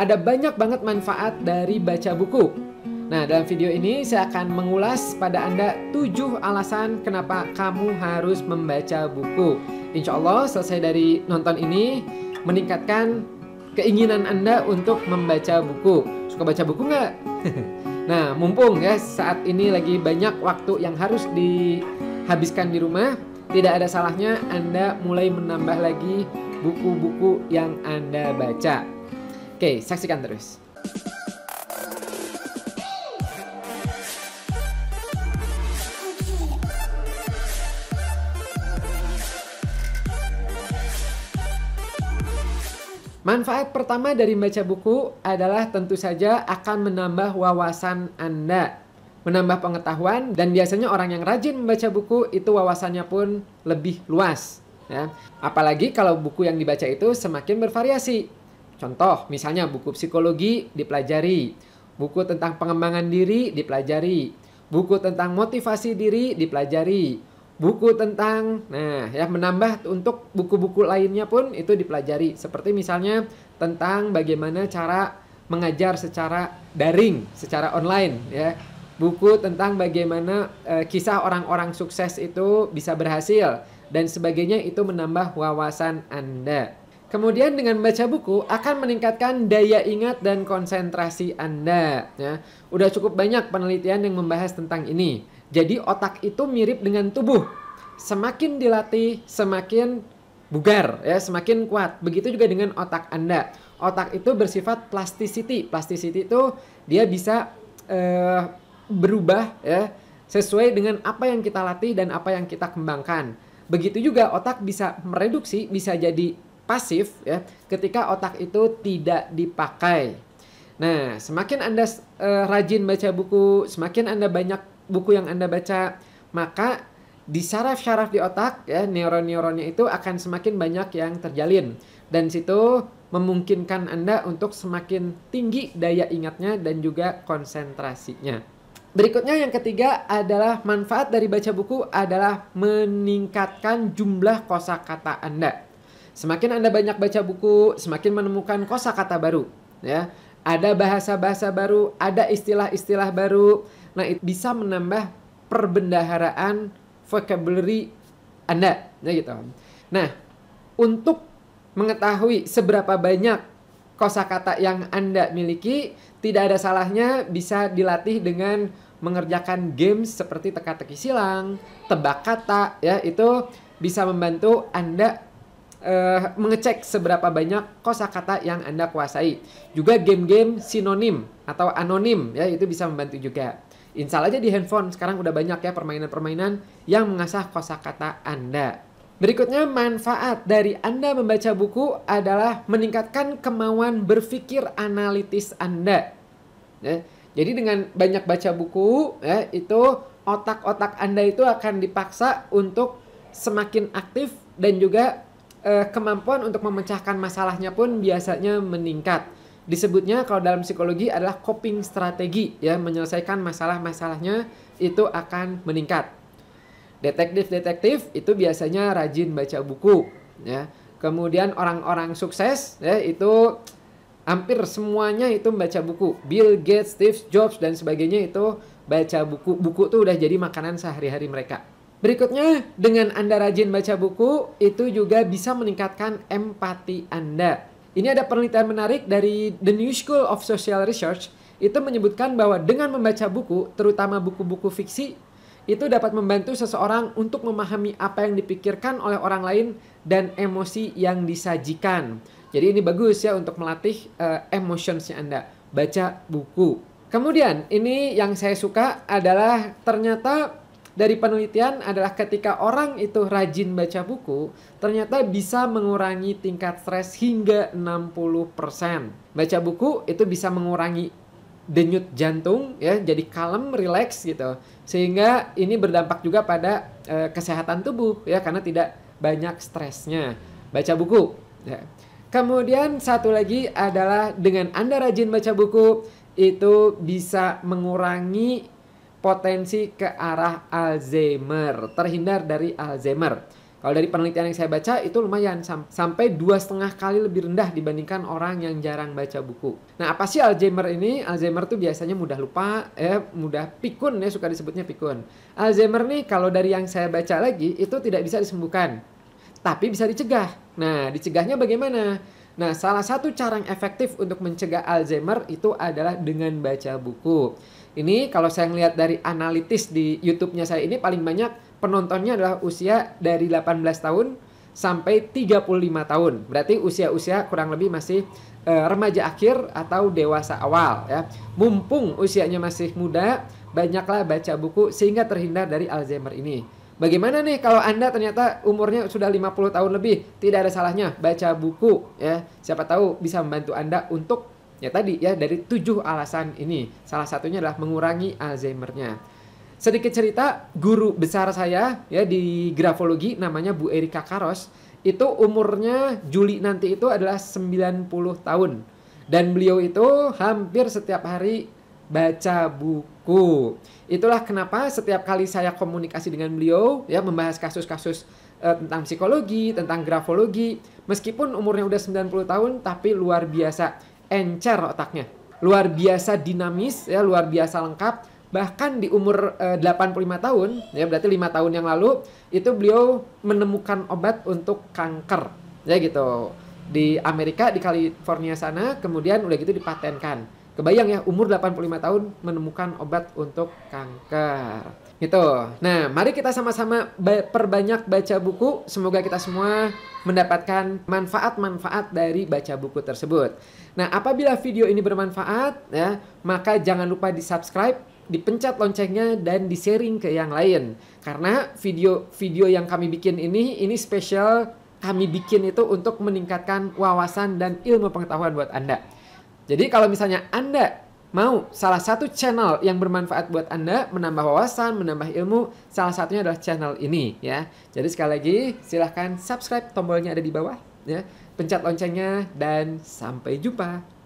Ada banyak banget manfaat dari baca buku. Nah, dalam video ini saya akan mengulas pada Anda 7 alasan kenapa kamu harus membaca buku. Insya Allah selesai dari nonton ini meningkatkan keinginan Anda untuk membaca buku. Suka baca buku nggak? nah, mumpung ya saat ini lagi banyak waktu yang harus dihabiskan di rumah, tidak ada salahnya Anda mulai menambah lagi buku-buku yang Anda baca. Oke, saksikan terus. Manfaat pertama dari baca buku adalah tentu saja akan menambah wawasan Anda, menambah pengetahuan dan biasanya orang yang rajin membaca buku itu wawasannya pun lebih luas. Ya. Apalagi kalau buku yang dibaca itu semakin bervariasi. Contoh, misalnya buku psikologi dipelajari, buku tentang pengembangan diri dipelajari, buku tentang motivasi diri dipelajari, buku tentang nah ya menambah untuk buku-buku lainnya pun itu dipelajari. Seperti misalnya tentang bagaimana cara mengajar secara daring, secara online ya. Buku tentang bagaimana e, kisah orang-orang sukses itu bisa berhasil dan sebagainya itu menambah wawasan Anda. Kemudian dengan baca buku akan meningkatkan daya ingat dan konsentrasi Anda. Ya. Udah cukup banyak penelitian yang membahas tentang ini. Jadi otak itu mirip dengan tubuh. Semakin dilatih, semakin bugar, ya, semakin kuat. Begitu juga dengan otak Anda. Otak itu bersifat plasticity. Plasticity itu dia bisa uh, berubah ya sesuai dengan apa yang kita latih dan apa yang kita kembangkan. Begitu juga otak bisa mereduksi, bisa jadi pasif ya ketika otak itu tidak dipakai. Nah, semakin Anda e, rajin baca buku, semakin Anda banyak buku yang Anda baca, maka di saraf-saraf di otak ya neuron-neuronnya itu akan semakin banyak yang terjalin dan situ memungkinkan Anda untuk semakin tinggi daya ingatnya dan juga konsentrasinya. Berikutnya yang ketiga adalah manfaat dari baca buku adalah meningkatkan jumlah kosakata Anda. Semakin Anda banyak baca buku, semakin menemukan kosakata baru, ya. Ada bahasa-bahasa baru, ada istilah-istilah baru. Nah, itu bisa menambah perbendaharaan vocabulary Anda, ya gitu. Nah, untuk mengetahui seberapa banyak kosakata yang Anda miliki, tidak ada salahnya bisa dilatih dengan mengerjakan games seperti teka-teki silang, tebak kata ya itu bisa membantu Anda uh, mengecek seberapa banyak kosakata yang Anda kuasai. Juga game-game sinonim atau anonim ya itu bisa membantu juga. Install aja di handphone, sekarang udah banyak ya permainan-permainan yang mengasah kosakata Anda. Berikutnya manfaat dari Anda membaca buku adalah meningkatkan kemauan berpikir analitis Anda. Ya, jadi dengan banyak baca buku ya itu otak-otak Anda itu akan dipaksa untuk semakin aktif dan juga eh, kemampuan untuk memecahkan masalahnya pun biasanya meningkat. Disebutnya kalau dalam psikologi adalah coping strategi ya, menyelesaikan masalah-masalahnya itu akan meningkat. Detektif-detektif itu biasanya rajin baca buku ya. Kemudian orang-orang sukses ya itu hampir semuanya itu baca buku. Bill Gates, Steve Jobs dan sebagainya itu baca buku. Buku tuh udah jadi makanan sehari-hari mereka. Berikutnya, dengan Anda rajin baca buku, itu juga bisa meningkatkan empati Anda. Ini ada penelitian menarik dari The New School of Social Research, itu menyebutkan bahwa dengan membaca buku, terutama buku-buku fiksi, itu dapat membantu seseorang untuk memahami apa yang dipikirkan oleh orang lain dan emosi yang disajikan. Jadi ini bagus ya untuk melatih uh, emotionsnya Anda, baca buku. Kemudian ini yang saya suka adalah ternyata dari penelitian adalah ketika orang itu rajin baca buku, ternyata bisa mengurangi tingkat stres hingga 60%. Baca buku itu bisa mengurangi denyut jantung ya, jadi kalem, rileks gitu. Sehingga ini berdampak juga pada e, kesehatan tubuh ya karena tidak banyak stresnya. Baca buku ya. Kemudian satu lagi adalah dengan Anda rajin baca buku itu bisa mengurangi potensi ke arah Alzheimer, terhindar dari Alzheimer. Kalau dari penelitian yang saya baca itu lumayan sam sampai dua setengah kali lebih rendah dibandingkan orang yang jarang baca buku. Nah apa sih Alzheimer ini? Alzheimer tuh biasanya mudah lupa, eh mudah pikun ya suka disebutnya pikun. Alzheimer nih kalau dari yang saya baca lagi itu tidak bisa disembuhkan, tapi bisa dicegah. Nah dicegahnya bagaimana? Nah, salah satu cara yang efektif untuk mencegah Alzheimer itu adalah dengan baca buku. Ini kalau saya melihat dari analitis di YouTube-nya saya ini paling banyak penontonnya adalah usia dari 18 tahun sampai 35 tahun. Berarti usia-usia kurang lebih masih uh, remaja akhir atau dewasa awal ya. Mumpung usianya masih muda, banyaklah baca buku sehingga terhindar dari Alzheimer ini. Bagaimana nih kalau Anda ternyata umurnya sudah 50 tahun lebih, tidak ada salahnya baca buku ya. Siapa tahu bisa membantu Anda untuk ya tadi ya dari tujuh alasan ini. Salah satunya adalah mengurangi Alzheimer-nya. Sedikit cerita, guru besar saya ya di grafologi namanya Bu Erika Karos, itu umurnya Juli nanti itu adalah 90 tahun. Dan beliau itu hampir setiap hari baca buku. Itulah kenapa setiap kali saya komunikasi dengan beliau ya membahas kasus-kasus eh, tentang psikologi, tentang grafologi, meskipun umurnya udah 90 tahun tapi luar biasa encer otaknya. Luar biasa dinamis ya, luar biasa lengkap. Bahkan di umur eh, 85 tahun, ya berarti 5 tahun yang lalu, itu beliau menemukan obat untuk kanker. Ya gitu. Di Amerika di California sana kemudian udah gitu dipatenkan kebayang ya umur 85 tahun menemukan obat untuk kanker gitu. Nah, mari kita sama-sama perbanyak baca buku. Semoga kita semua mendapatkan manfaat-manfaat dari baca buku tersebut. Nah, apabila video ini bermanfaat ya, maka jangan lupa di-subscribe, dipencet loncengnya dan di-sharing ke yang lain. Karena video-video yang kami bikin ini ini spesial kami bikin itu untuk meningkatkan wawasan dan ilmu pengetahuan buat Anda. Jadi kalau misalnya Anda mau salah satu channel yang bermanfaat buat Anda menambah wawasan, menambah ilmu, salah satunya adalah channel ini ya. Jadi sekali lagi silahkan subscribe tombolnya ada di bawah ya. Pencet loncengnya dan sampai jumpa.